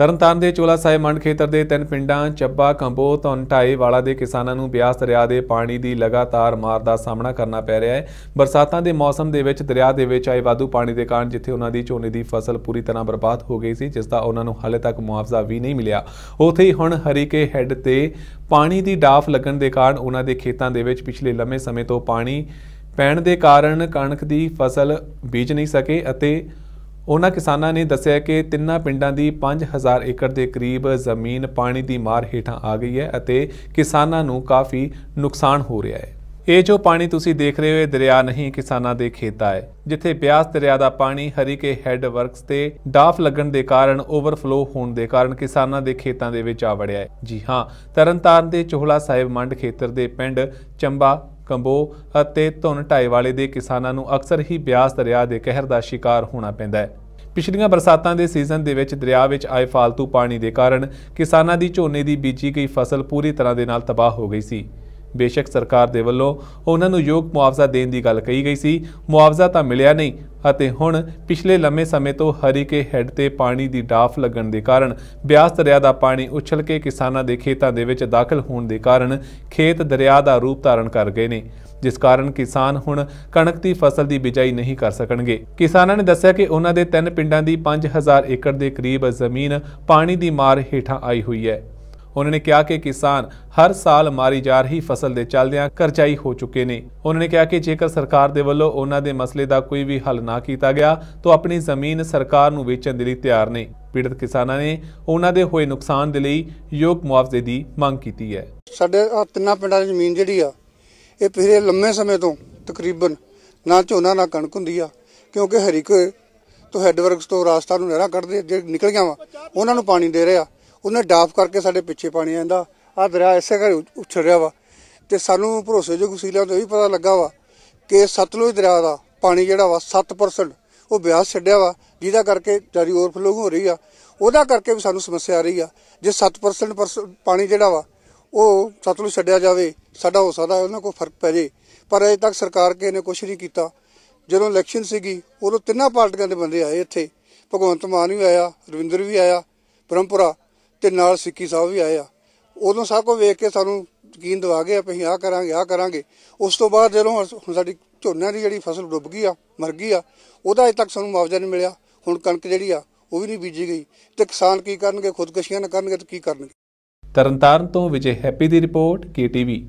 ਤਰਨਤਾਰਨ ਦੇ ਚੋਲਾ ਸਾਹਿਬ ਮੰਡ ਖੇਤਰ ਦੇ ਤਿੰਨ ਪਿੰਡਾਂ ਚੱਬਾ ਕੰਬੋ ਤੌਨਟਾਈ ਵਾਲਾ ਦੇ ਕਿਸਾਨਾਂ ਨੂੰ ਬਿਆਸ ਦਰਿਆ ਦੇ ਪਾਣੀ ਦੀ ਲਗਾਤਾਰ ਮਾਰ ਦਾ ਸਾਹਮਣਾ ਕਰਨਾ ਪੈ ਰਿਹਾ ਹੈ ਬਰਸਾਤਾਂ ਦੇ ਮੌਸਮ ਦੇ ਵਿੱਚ ਦਰਿਆ ਦੇ ਵਿੱਚ ਆਏ ਵਾਧੂ ਪਾਣੀ ਦੇ ਕਾਰਨ ਜਿੱਥੇ ਉਹਨਾਂ ਦੀ ਝੋਨੇ ਦੀ ਫਸਲ ਪੂਰੀ ਤਰ੍ਹਾਂ ਬਰਬਾਦ ਹੋ ਗਈ ਸੀ ਜਿਸ ਦਾ ਉਹਨਾਂ ਨੂੰ ਹਾਲੇ ਤੱਕ ਮੁਆਵਜ਼ਾ ਵੀ ਨਹੀਂ ਮਿਲਿਆ ਉਥੇ ਹੀ ਹੁਣ ਹਰੀਕੇ ਹੈੱਡ ਤੇ ਪਾਣੀ ਦੀ ਡਾਫ ਲੱਗਣ ਦੇ ਕਾਰਨ ਉਹਨਾਂ ਦੇ ਖੇਤਾਂ ਦੇ ਵਿੱਚ ਪਿਛਲੇ ਲੰਮੇ ਸਮੇਂ ਤੋਂ ਪਾਣੀ ਪੈਣ ਦੇ ਕਾਰਨ ਕਣਕ ਦੀ ਫਸਲ ਬੀਜ ਨਹੀਂ ਸਕੇ ਅਤੇ ਉਹਨਾਂ ਕਿਸਾਨਾਂ ਨੇ ਦੱਸਿਆ ਕਿ ਤਿੰਨਾਂ ਪਿੰਡਾਂ ਦੀ 5000 ਏਕੜ ਦੇ ਕਰੀਬ ਜ਼ਮੀਨ ਪਾਣੀ ਦੀ ਮਾਰ ਹੇਠਾਂ ਆ ਗਈ ਹੈ ਅਤੇ ਕਿਸਾਨਾਂ ਨੂੰ ਕਾਫੀ ਨੁਕਸਾਨ ਹੋ ਰਿਹਾ ਹੈ ਇਹ ਜੋ ਪਾਣੀ ਤੁਸੀਂ ਦੇਖ ਰਹੇ ਹੋ ਇਹ ਦਰਿਆ ਨਹੀਂ ਕਿਸਾਨਾਂ ਦੇ ਖੇਤਾਂ ਹੈ ਜਿੱਥੇ ਬਿਆਸ ਦਰਿਆ ਦਾ ਪਾਣੀ ਹਰੀਕੇ ਹੈੱਡ ਵਰਕਸ ਤੇ ਡਾਫ ਲੱਗਣ ਦੇ ਕਾਰਨ ਓਵਰਫਲੋ ਹੋਣ ਦੇ ਕਾਰਨ ਕਿਸਾਨਾਂ ਦੇ ਖੇਤਾਂ ਦੇ ਵਿੱਚ ਆ ਵੜਿਆ ਹੈ ਜੀ ਹਾਂ ਤਰਨਤਾਰਨ ਦੇ ਚੋਹਲਾ ਸਾਹਿਬ ਮੰਡ ਖੇਤਰ ਦੇ ਪਿੰਡ ਚੰਬਾ ਕੰਬੋ ਅਤੇ ਧੁਨ ਢਾਈ ਵਾਲੇ ਦੇ ਕਿਸਾਨਾਂ ਨੂੰ ਅਕਸਰ ਹੀ ਬਿਆਸ ਦਰਿਆ ਦੇ ਕਹਿਰ ਦਾ ਸ਼ਿਕਾਰ ਹੋਣਾ ਪੈਂਦਾ ਹੈ ਪਿਛਲੀਆਂ ਬਰਸਾਤਾਂ ਦੇ ਸੀਜ਼ਨ ਦੇ ਵਿੱਚ ਦਰਿਆ ਵਿੱਚ ਆਏ ਫालतू ਪਾਣੀ ਦੇ ਕਾਰਨ ਕਿਸਾਨਾਂ ਦੀ ਝੋਨੇ ਦੀ ਬੀਜੀ ਗਈ ਫਸਲ ਪੂਰੀ ਤਰ੍ਹਾਂ ਦੇ ਨਾਲ ਤਬਾਹ ਹੋ ਗਈ ਸੀ ਬੇਸ਼ੱਕ ਸਰਕਾਰ ਦੇ ਵੱਲੋਂ ਉਹਨਾਂ ਨੂੰ ਯੋਗ ਮੁਆਵਜ਼ਾ ਦੇਣ ਦੀ ਗੱਲ ਕਹੀ ਗਈ ਸੀ ਮੁਆਵਜ਼ਾ ਤਾਂ ਮਿਲਿਆ ਨਹੀਂ ਅਤੇ ਹੁਣ ਪਿਛਲੇ ਲੰਮੇ ਸਮੇਂ ਤੋਂ ਹਰੀਕੇ ਹੈੱਡ ਤੇ ਪਾਣੀ ਦੀ ਡਾਫ ਲੱਗਣ ਦੇ ਕਾਰਨ ਬਿਆਸ ਦਰਿਆ ਦਾ ਪਾਣੀ ਉਛਲ ਕੇ ਕਿਸਾਨਾਂ ਦੇ ਖੇਤਾਂ ਦੇ ਵਿੱਚ ਦਾਖਲ ਹੋਣ ਦੇ ਕਾਰਨ ਖੇਤ ਦਰਿਆ ਦਾ ਰੂਪ ਧਾਰਨ ਕਰ ਗਏ ਨੇ ਜਿਸ ਕਾਰਨ ਕਿਸਾਨ ਹੁਣ ਕਣਕ ਦੀ ਫਸਲ ਦੀ ਬਿਜਾਈ ਨਹੀਂ ਕਰ ਸਕਣਗੇ ਕਿਸਾਨਾਂ ਨੇ ਦੱਸਿਆ ਕਿ ਉਹਨਾਂ ਦੇ ਤਿੰਨ ਪਿੰਡਾਂ ਦੀ 5000 ਏਕੜ ਦੇ ਕਰੀਬ ਜ਼ਮੀਨ ਪਾਣੀ ਦੀ ਮਾਰ ਹੇਠਾਂ ਆਈ ਹੋਈ ਹੈ ਉਹਨਾਂ ਨੇ ਕਿਹਾ ਕਿ ਕਿਸਾਨ ਹਰ ਸਾਲ ਮਾਰੀ ਜਾ ਰਹੀ ਫਸਲ ਦੇ ਚਲਦਿਆਂ ਕਰਜ਼ਾਈ ਹੋ ਚੁੱਕੇ ਨੇ ਉਹਨਾਂ ਨੇ ਕਿਹਾ ਕਿ ਜੇਕਰ ਸਰਕਾਰ ਦੇ ਵੱਲੋਂ ਉਹਨਾਂ ਦੇ ਮਸਲੇ ਦਾ ਕੋਈ ਵੀ ਹੱਲ ਨਾ ਕੀਤਾ ਗਿਆ ਤਾਂ ਆਪਣੀ ਜ਼ਮੀਨ ਸਰਕਾਰ ਨੂੰ ਵੇਚਣ ਦੇ ਲਈ ਤਿਆਰ ਨੇ ਪੀੜਤ ਕਿਸਾਨਾਂ ਨੇ ਉਹਨਾਂ ਦੇ ਹੋਏ ਨੁਕਸਾਨ ਦੇ ਲਈ ਯੋਗ ਮੁਆਵਜ਼ੇ ਦੀ ਮੰਗ ਕੀਤੀ ਹੈ ਸਾਡੇ ਤਿੰਨਾਂ ਪਿੰਡਾਂ ਦੀ ਜ਼ਮੀਨ ਜਿਹੜੀ ਆ ਇਹ ਪਿਛਲੇ ਲੰਮੇ ਸਮੇਂ ਤੋਂ ਤਕਰੀਬਨ ਨਾ ਝੋਨਾ ਨਾ ਕਣਕ ਹੁੰਦੀ ਆ ਕਿਉਂਕਿ ਹਰੀਕੇ ਤੋਂ ਹੈੱਡਵਰਕਸ ਤੋਂ ਰਾਸਤਾ ਨੂੰ ਨਹਿਰਾ ਕੱਢਦੇ ਜਿਹੜੇ ਨਿਕਲ ਗਿਆ ਵਾ ਉਹਨਾਂ ਨੂੰ ਪਾਣੀ ਦੇ ਰਿਹਾ ਉਹਨੇ ਡਾਫ ਕਰਕੇ ਸਾਡੇ ਪਿੱਛੇ ਪਾਣੀ ਆਂਦਾ ਆ ਦਰਿਆ ਇਸੇ ਘਰ ਉੱਛੜ ਰਿਹਾ ਵਾ ਤੇ ਸਾਨੂੰ ਭਰੋਸੇਯੋਗ ਵਸੀਲਿਆਂ ਤੋਂ ਇਹ ਵੀ ਪਤਾ ਲੱਗਾ ਵਾ ਕਿ ਸਤਲੁਜ ਦਰਿਆ ਦਾ ਪਾਣੀ ਜਿਹੜਾ ਵਾ 7% ਉਹ ਬਿਆਸ ਛੱਡਿਆ ਵਾ ਜਿਹਦਾ ਕਰਕੇ ਜਾਰੀ ਓਵਰਫਲੋ ਹੋ ਰਹੀ ਆ ਉਹਦਾ ਕਰਕੇ ਵੀ ਸਾਨੂੰ ਸਮੱਸਿਆ ਆ ਰਹੀ ਆ ਜੇ 7% ਪਾਣੀ ਜਿਹੜਾ ਵਾ ਉਹ ਸਤਲੁਜ ਛੱਡਿਆ ਜਾਵੇ ਸਾਡਾ ਹੋ ਸਕਦਾ ਉਹਨਾਂ ਕੋਈ ਫਰਕ ਪੈ ਜੇ ਪਰ ਅਜੇ ਤੱਕ ਸਰਕਾਰ ਕੇ ਨੇ ਕੁਝ ਨਹੀਂ ਕੀਤਾ ਜਦੋਂ ਇਲੈਕਸ਼ਨ ਸੀਗੀ ਉਦੋਂ ਤਿੰਨਾਂ ਪਾਰਟੀਆਂ ਦੇ ਬੰਦੇ ਆਏ ਇੱਥੇ ਭਗਵੰਤ ਮਾਨ ਵੀ ਆਇਆ ਰਵਿੰਦਰ ਵੀ ਆਇਆ ਪਰੰਪਰਾ ਤੇ ਨਾਲ ਸਿੱਕੀ ਸਾਹਿਬ ਵੀ ਆਏ ਆ ਉਦੋਂ ਸਭ ਕੋ ਵੇਖ ਕੇ ਸਾਨੂੰ ਯਕੀਨ ਦਿਵਾ ਗਏ ਆਪਾਂ ਆ ਕਰਾਂਗੇ ਆ ਕਰਾਂਗੇ ਉਸ ਤੋਂ ਬਾਅਦ ਜਦੋਂ ਹੁਣ ਸਾਡੀ ਝੋਨੇ ਦੀ ਜਿਹੜੀ ਫਸਲ ਡੁੱਬ ਗਈ ਆ ਮਰ ਗਈ ਆ ਉਹਦਾ ਅਜੇ ਤੱਕ ਸਾਨੂੰ ਮੁਆਵਜ਼ਾ ਨਹੀਂ ਮਿਲਿਆ ਹੁਣ ਕਣਕ ਜਿਹੜੀ ਆ ਉਹ ਵੀ ਨਹੀਂ ਬੀਜੀ ਗਈ ਤੇ ਕਿਸਾਨ ਕੀ ਕਰਨਗੇ ਖੁਦਕਸ਼ੀਆਂ ਨਾ ਕਰਨਗੇ ਤਾਂ ਕੀ ਕਰਨਗੇ ਤਰਨਤਾਰਨ ਤੋਂ ਵਿਜੇ ਹੈਪੀ ਦੀ ਰਿਪੋਰਟ ਕੇਟੀਵੀ